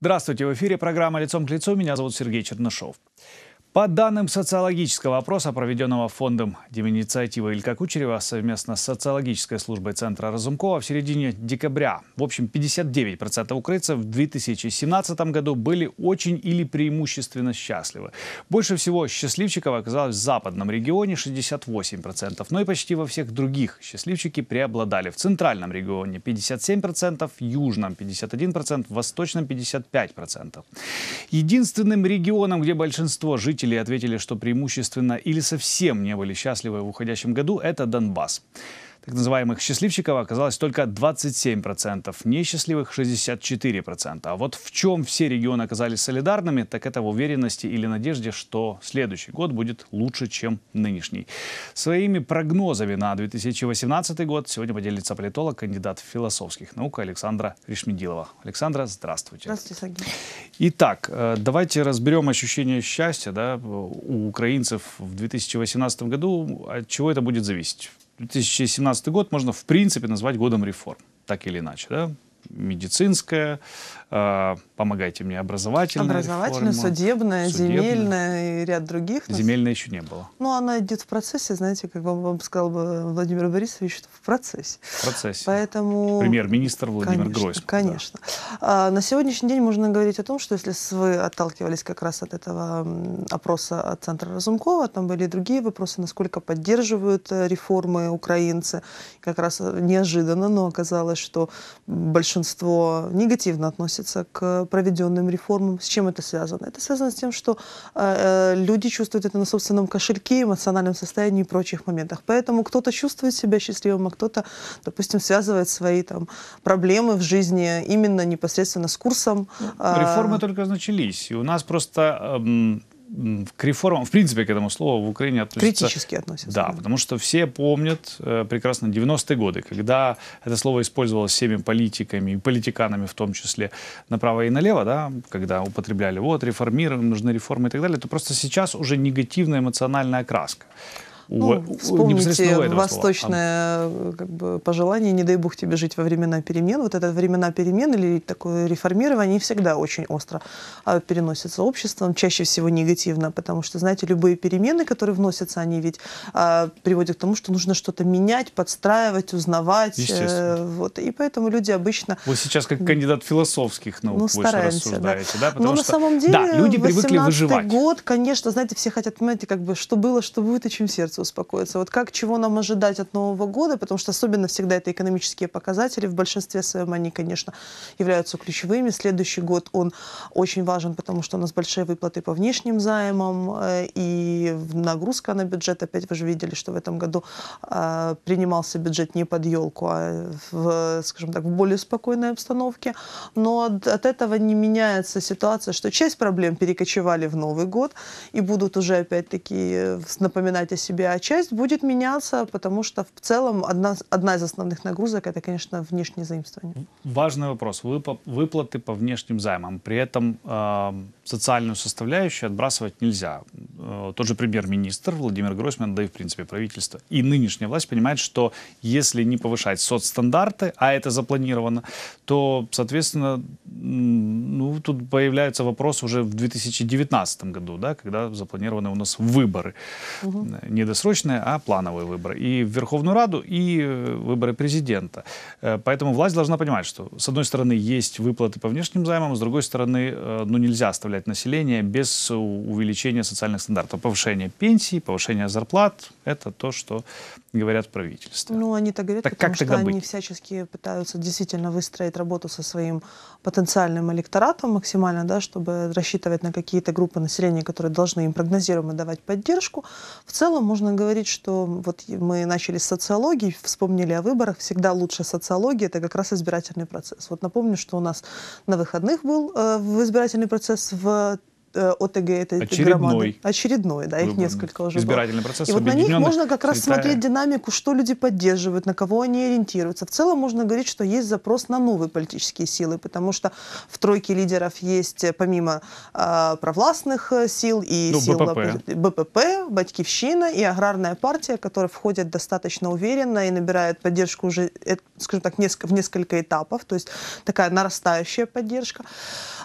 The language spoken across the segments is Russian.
Здравствуйте, в эфире программа «Лицом к лицу». Меня зовут Сергей Чернышов. По данным социологического опроса, проведенного фондом Деминициатива Илька Кучерева совместно с социологической службой Центра Разумкова в середине декабря, в общем, 59% украинцев в 2017 году были очень или преимущественно счастливы. Больше всего счастливчиков оказалось в западном регионе 68%, но и почти во всех других счастливчики преобладали. В центральном регионе 57%, в южном 51%, в восточном 55%. Единственным регионом, где большинство жителей жителей ответили, что преимущественно или совсем не были счастливы в уходящем году, это Донбасс. Так называемых счастливчиков оказалось только 27%, несчастливых 64%. А вот в чем все регионы оказались солидарными, так это в уверенности или надежде, что следующий год будет лучше, чем нынешний. Своими прогнозами на 2018 год сегодня поделится политолог, кандидат философских наук Александра Решмедилова. Александра, здравствуйте. Здравствуйте, Сергей. Итак, э, давайте разберем ощущение счастья да, у украинцев в 2018 году. От чего это будет зависеть? 2017 год можно в принципе назвать годом реформ, так или иначе. Да? медицинская, э, помогайте мне, образовательная Образовательная, реформа, судебная, земельная и ряд других. Земельная еще не было. Ну, она идет в процессе, знаете, как вам, вам сказал бы Владимир Борисович, в процессе. В процессе. Поэтому... Премьер-министр Владимир конечно, Гройсман. Конечно. Да. А, на сегодняшний день можно говорить о том, что если вы отталкивались как раз от этого опроса от Центра Разумкова, там были и другие вопросы, насколько поддерживают э, реформы украинцы. Как раз э, неожиданно, но оказалось, что большинство большинство негативно относится к проведенным реформам. С чем это связано? Это связано с тем, что э, э, люди чувствуют это на собственном кошельке, эмоциональном состоянии и прочих моментах. Поэтому кто-то чувствует себя счастливым, а кто-то, допустим, связывает свои там, проблемы в жизни именно непосредственно с курсом. Ну, реформы только начались. И у нас просто... Э, к реформам, в принципе, к этому слову в Украине относятся... Критически относятся. Да, да. потому что все помнят э, прекрасно 90-е годы, когда это слово использовалось всеми политиками и политиканами в том числе направо и налево, да, когда употребляли, вот, реформируем, нужны реформы и так далее, то просто сейчас уже негативная эмоциональная окраска. Ну, вспомните а восточное слова. Э, как бы, пожелание «не дай бог тебе жить во времена перемен». Вот это времена перемен или такое реформирование они всегда очень остро а, переносятся обществом, чаще всего негативно, потому что, знаете, любые перемены, которые вносятся, они ведь а, приводят к тому, что нужно что-то менять, подстраивать, узнавать. Э, вот. И поэтому люди обычно... Вы сейчас как кандидат философских ну, наук ну, больше стараемся, рассуждаете, да? да? Потому Но что, на самом деле, да, люди привыкли выживать. год, конечно, знаете, все хотят, понимаете, как бы, что было, что будет и чем сердце ситуация успокоится? Вот как, чего нам ожидать от Нового года? Потому что особенно всегда это экономические показатели. В большинстве своем они, конечно, являются ключевыми. Следующий год он очень важен, потому что у нас большие выплаты по внешним займам э, и нагрузка на бюджет. Опять вы же видели, что в этом году э, принимался бюджет не под елку, а в, скажем так, в более спокойной обстановке. Но от, от этого не меняется ситуация, что часть проблем перекочевали в Новый год и будут уже опять-таки э, напоминать о себе а часть будет меняться, потому что в целом одна, одна из основных нагрузок это, конечно, внешнее заимствование. Важный вопрос. Выплаты по внешним займам. При этом э, социальную составляющую отбрасывать нельзя. Э, тот же премьер-министр Владимир Гройсман, да и в принципе правительство и нынешняя власть понимает, что если не повышать соцстандарты, а это запланировано, то, соответственно, ну, тут появляется вопрос уже в 2019 году, да, когда запланированы у нас выборы. Угу. Э, Недостаточно краткосрочные, а плановые выборы. И в Верховную Раду, и э, выборы президента. Э, поэтому власть должна понимать, что с одной стороны есть выплаты по внешним займам, с другой стороны э, ну, нельзя оставлять население без увеличения социальных стандартов. Повышение пенсий, повышение зарплат – это то, что говорят правительство. Ну, они так говорят, так потому как что они быть? всячески пытаются действительно выстроить работу со своим потенциальным электоратом максимально, да, чтобы рассчитывать на какие-то группы населения, которые должны им прогнозируемо давать поддержку. В целом можно можно говорить, что вот мы начали с социологии, вспомнили о выборах. Всегда лучше социология – это как раз избирательный процесс. Вот напомню, что у нас на выходных был э, избирательный процесс в Э, ОТГ, этой Очередной. Это Очередной, да, их несколько уже Избирательный было. процесс И вот на них можно как раз смотреть динамику, что люди поддерживают, на кого они ориентируются. В целом можно говорить, что есть запрос на новые политические силы, потому что в тройке лидеров есть э, помимо э, провластных э, сил и ну, сил БПП. БПП, Батькивщина и Аграрная партия, которые входят достаточно уверенно и набирают поддержку уже, скажем так, в несколько этапов, то есть такая нарастающая поддержка.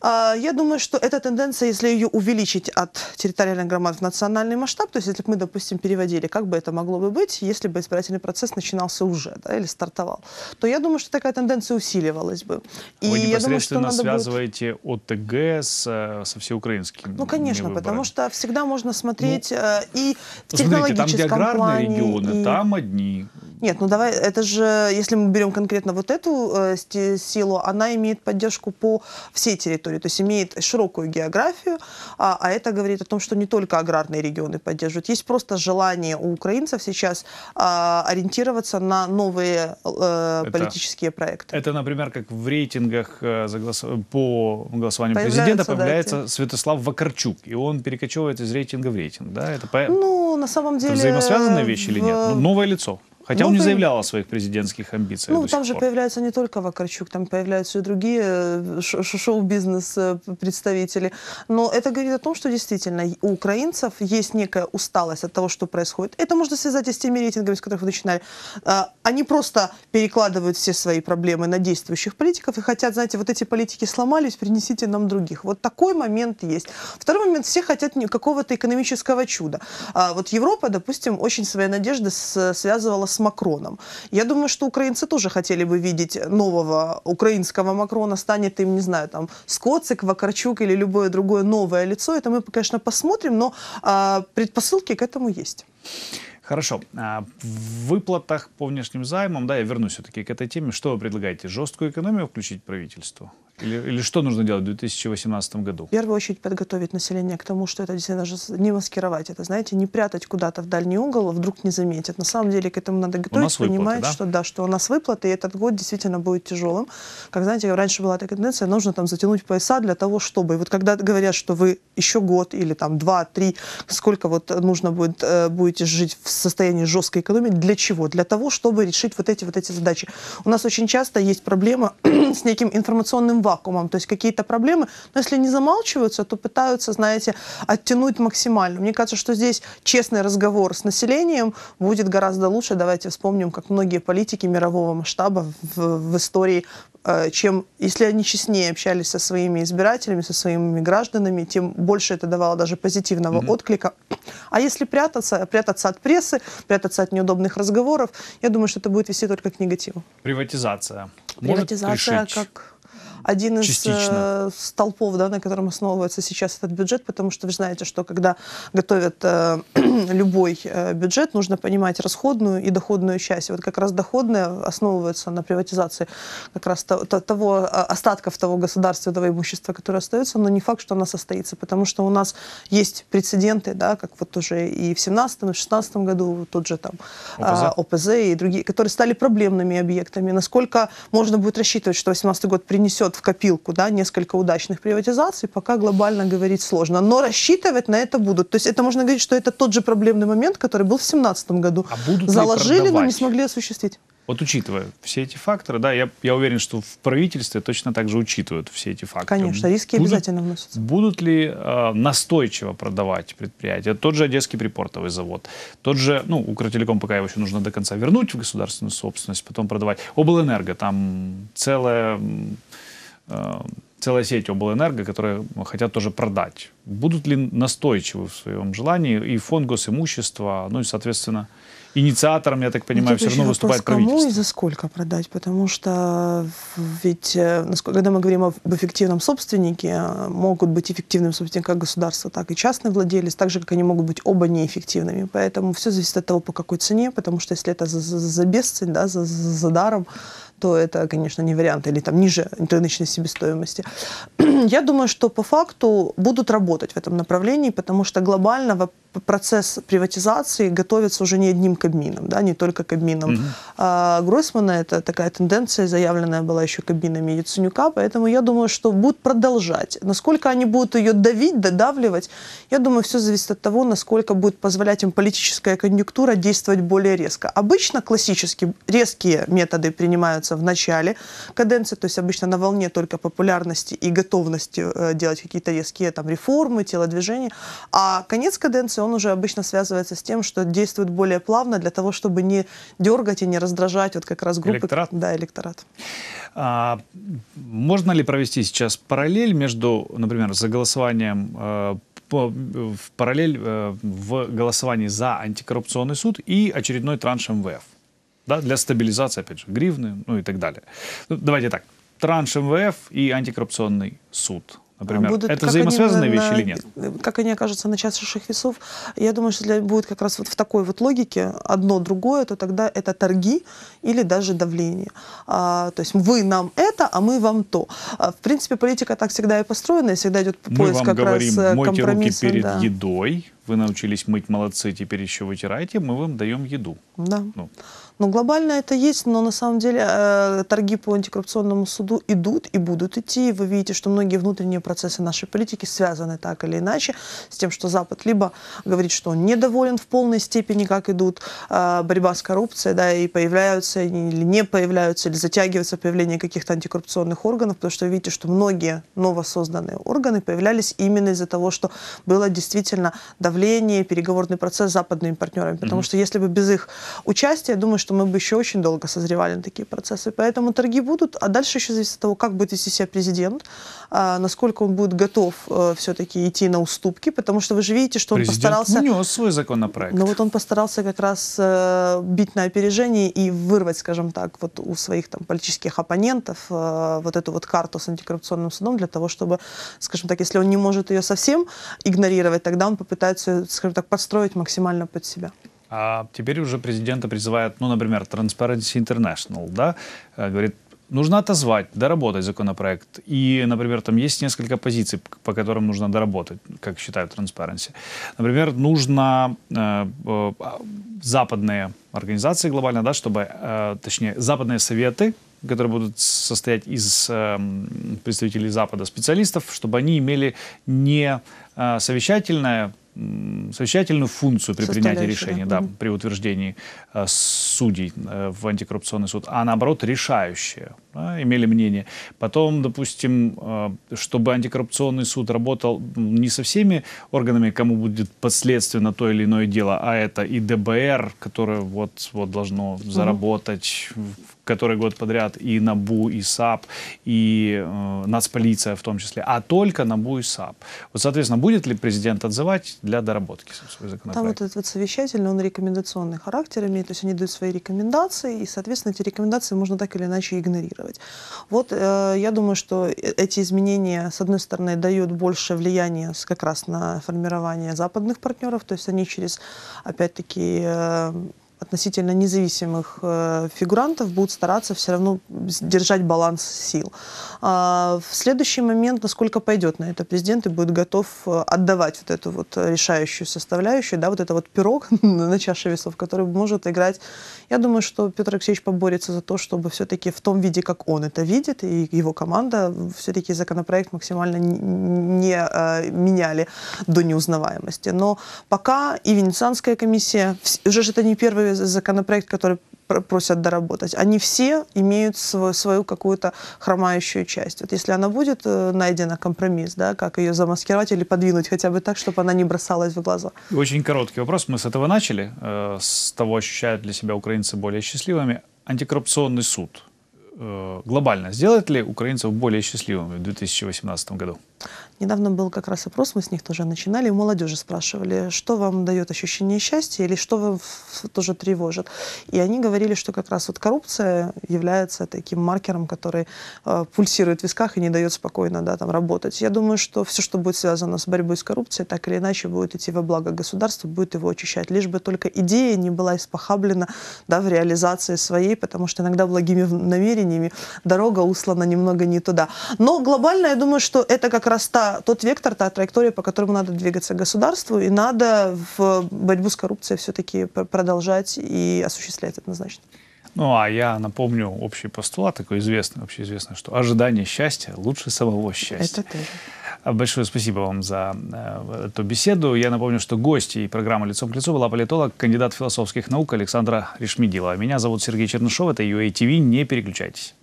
А, я думаю, что эта тенденция, если ее ее увеличить от территориальных громад в национальный масштаб, то есть если бы мы, допустим, переводили, как бы это могло бы быть, если бы избирательный процесс начинался уже да, или стартовал, то я думаю, что такая тенденция усиливалась бы. И Вы непосредственно я думаю, что связываете будет... ОТГ с, э, со всеукраинским Ну, конечно, потому что всегда можно смотреть ну, э, и в технологическом смотрите, там, где плане. регионы, и... там одни. Нет, ну давай, это же, если мы берем конкретно вот эту э, силу, она имеет поддержку по всей территории, то есть имеет широкую географию, а, а это говорит о том, что не только аграрные регионы поддерживают. Есть просто желание у украинцев сейчас а, ориентироваться на новые а, это, политические проекты. Это, например, как в рейтингах э, за голос... по голосованию появляется, президента появляется да, Святослав Вакарчук, и он перекочевывает из рейтинга в рейтинг. Да? Это, по... ну, на самом деле... Это взаимосвязанные вещи в... или нет? Ну, новое лицо. Хотя ну, он не заявлял о своих президентских амбициях. Ну, там же пор. появляется не только Вакарчук, там появляются и другие э, шоу-бизнес э, представители. Но это говорит о том, что действительно у украинцев есть некая усталость от того, что происходит. Это можно связать и с теми рейтингами, с которых вы начинали. А, они просто перекладывают все свои проблемы на действующих политиков и хотят, знаете, вот эти политики сломались, принесите нам других. Вот такой момент есть. Второй момент, все хотят какого-то экономического чуда. А вот Европа, допустим, очень свои надежды связывала с Макроном. Я думаю, что украинцы тоже хотели бы видеть нового украинского Макрона, станет им, не знаю, там, Скоцик, Вакарчук или любое другое новое лицо. Это мы, конечно, посмотрим, но а, предпосылки к этому есть. Хорошо. А, в выплатах по внешним займам, да, я вернусь все-таки к этой теме. Что вы предлагаете? Жесткую экономию включить правительству? Или, или что нужно делать в 2018 году? В первую очередь подготовить население к тому, что это действительно даже не маскировать. Это, знаете, не прятать куда-то в дальний угол, вдруг не заметят. На самом деле к этому надо готовиться, выплаты, да? что да, что у нас выплаты, и этот год действительно будет тяжелым. Как, знаете, раньше была такая тенденция, нужно там затянуть пояса для того, чтобы. И вот когда говорят, что вы еще год или там два, три, сколько вот нужно будет, э, будете жить в состоянии жесткой экономии, для чего? Для того, чтобы решить вот эти вот эти задачи. У нас очень часто есть проблема с неким информационным вакуумом, то есть какие-то проблемы, но если не замалчиваются, то пытаются, знаете, оттянуть максимально. Мне кажется, что здесь честный разговор с населением будет гораздо лучше. Давайте вспомним, как многие политики мирового масштаба в, в истории э, чем если они честнее общались со своими избирателями, со своими гражданами, тем больше это давало даже позитивного mm-hmm. отклика. А если прятаться, прятаться от прессы, прятаться от неудобных разговоров, я думаю, что это будет вести только к негативу. Приватизация. Приватизация Может решить? как один из Частично. Э, столпов, да, на котором основывается сейчас этот бюджет, потому что вы знаете, что когда готовят э, любой э, бюджет, нужно понимать расходную и доходную часть. И вот как раз доходная основывается на приватизации как раз то, то, того э, остатков того государственного имущества, которое остается, но не факт, что она состоится, потому что у нас есть прецеденты, да, как вот уже и в 17 и в 16 году тот же там э, ОПЗ, ОПЗ и другие, которые стали проблемными объектами. Насколько можно будет рассчитывать, что 18 год принесет несет в копилку да, несколько удачных приватизаций, пока глобально говорить сложно. Но рассчитывать на это будут. То есть это можно говорить, что это тот же проблемный момент, который был в 2017 году. А будут Заложили, но не смогли осуществить. Вот учитывая все эти факторы, да, я, я уверен, что в правительстве точно так же учитывают все эти факторы. Конечно, риски будут, обязательно вносятся. Будут ли э, настойчиво продавать предприятия? Тот же Одесский припортовый завод, тот же, ну, Укротелеком пока его еще нужно до конца вернуть в государственную собственность, потом продавать. Облэнерго, там целая Э, целая сеть облэнерго, которые хотят тоже продать будут ли настойчивы в своем желании и фонд госимущества, ну и, соответственно, инициатором, я так ну, понимаю, все равно выступает вопрос, правительство. кому и за сколько продать, потому что ведь, э, когда мы говорим об эффективном собственнике, э, могут быть эффективным собственником как государство, так и частный владелец, так же, как они могут быть оба неэффективными. Поэтому все зависит от того, по какой цене, потому что если это за, за, за бесцень, да, за, за, за даром, то это, конечно, не вариант, или там ниже рыночной себестоимости. Я думаю, что по факту будут работать работать в этом направлении, потому что глобально процесс приватизации готовится уже не одним Кабмином, да, не только Кабмином mm-hmm. а, Гройсмана. Это такая тенденция, заявленная была еще кабинами Яценюка, поэтому я думаю, что будут продолжать. Насколько они будут ее давить, додавливать, я думаю, все зависит от того, насколько будет позволять им политическая конъюнктура действовать более резко. Обычно классически резкие методы принимаются в начале каденции, то есть обычно на волне только популярности и готовности э, делать какие-то резкие там реформы, формы, телодвижений. А конец каденции, он уже обычно связывается с тем, что действует более плавно для того, чтобы не дергать и не раздражать вот как раз группы. Электорат? Да, электорат. А, можно ли провести сейчас параллель между, например, за голосованием э, в параллель э, в голосовании за антикоррупционный суд и очередной транш МВФ? Да, для стабилизации, опять же, гривны, ну и так далее. Ну, давайте так, транш МВФ и антикоррупционный суд например. Будут, это взаимосвязанные они, вещи на, или нет? Как они окажутся на чашах весов? Я думаю, что для, будет как раз вот в такой вот логике одно другое, то тогда это торги или даже давление. А, то есть вы нам это, а мы вам то. А, в принципе, политика так всегда и построена, и всегда идет поиск мы вам как говорим, раз э, компромисса. Мойте руки перед да. едой, вы научились мыть, молодцы, теперь еще вытирайте, мы вам даем еду. Да. Ну. Но ну, глобально это есть, но на самом деле э, торги по антикоррупционному суду идут и будут идти. вы видите, что многие внутренние процессы нашей политики связаны так или иначе с тем, что Запад либо говорит, что он недоволен в полной степени, как идут э, борьба с коррупцией, да, и появляются или не появляются, или затягивается появление каких-то антикоррупционных органов, потому что вы видите, что многие новосозданные органы появлялись именно из-за того, что было действительно давление управлении, переговорный процесс с западными партнерами, потому mm-hmm. что если бы без их участия, я думаю, что мы бы еще очень долго созревали на такие процессы. Поэтому торги будут, а дальше еще зависит от того, как будет вести себя президент, а, насколько он будет готов э, все-таки идти на уступки, потому что вы же видите, что он президент постарался... внес свой законопроект. Но ну вот он постарался как раз э, бить на опережение и вырвать, скажем так, вот у своих там политических оппонентов э, вот эту вот карту с антикоррупционным судом для того, чтобы, скажем так, если он не может ее совсем игнорировать, тогда он попытается пытаемся, скажем так, подстроить максимально под себя. А теперь уже президента призывает, ну, например, Transparency International, да, э, говорит, нужно отозвать, доработать законопроект. И, например, там есть несколько позиций, по которым нужно доработать, как считают Transparency. Например, нужно э, э, а, западные организации глобально, да, чтобы, э, точнее, западные советы, которые будут состоять из э, представителей Запада, специалистов, чтобы они имели не э, совещательное совещательную функцию при принятии решения, да, при утверждении. А, с судей э, в антикоррупционный суд, а наоборот решающие, да, имели мнение. Потом, допустим, э, чтобы антикоррупционный суд работал не со всеми органами, кому будет последственно то или иное дело, а это и ДБР, которое вот, вот должно заработать который год подряд, и НАБУ, и САП, и э, нацполиция в том числе, а только НАБУ и САП. Вот, соответственно, будет ли президент отзывать для доработки свой законопроект? Там вот этот вот совещательный, он рекомендационный характер имеет, то есть они дают свои свои рекомендации, и, соответственно, эти рекомендации можно так или иначе игнорировать. Вот э, я думаю, что э, эти изменения, с одной стороны, дают больше влияния как раз на формирование западных партнеров, то есть они через, опять-таки, э, относительно независимых э, фигурантов будут стараться все равно держать баланс сил. А, в следующий момент, насколько пойдет на это президент и будет готов э, отдавать вот эту вот решающую составляющую, да, вот это вот пирог на чаше весов, который может играть. Я думаю, что Петр Алексеевич поборется за то, чтобы все-таки в том виде, как он это видит, и его команда, э, все-таки законопроект максимально не меняли до неузнаваемости. Но пока и Венецианская комиссия, уже же это не первый основе законопроект, который просят доработать, они все имеют свою, свою какую-то хромающую часть. Вот если она будет э, найдена компромисс, да, как ее замаскировать или подвинуть хотя бы так, чтобы она не бросалась в глаза. Очень короткий вопрос. Мы с этого начали, э, с того, ощущают для себя украинцы более счастливыми. Антикоррупционный суд э, глобально сделает ли украинцев более счастливыми в 2018 году? Недавно был как раз опрос, мы с них тоже начинали, у молодежи спрашивали, что вам дает ощущение счастья или что вам тоже тревожит. И они говорили, что как раз вот коррупция является таким маркером, который э, пульсирует в висках и не дает спокойно да, там, работать. Я думаю, что все, что будет связано с борьбой с коррупцией, так или иначе будет идти во благо государства, будет его очищать. Лишь бы только идея не была испохаблена да, в реализации своей, потому что иногда благими намерениями дорога услана немного не туда. Но глобально я думаю, что это как раз та тот вектор, та траектория, по которому надо двигаться государству, и надо в борьбу с коррупцией все-таки продолжать и осуществлять однозначно. Ну, а я напомню общий постулат, такой известный, общеизвестный, что ожидание счастья лучше самого счастья. Это тоже. Большое спасибо вам за э, эту беседу. Я напомню, что гость и программа «Лицом к лицу» была политолог, кандидат философских наук Александра Решмидила. Меня зовут Сергей Чернышов, это UATV. Не переключайтесь.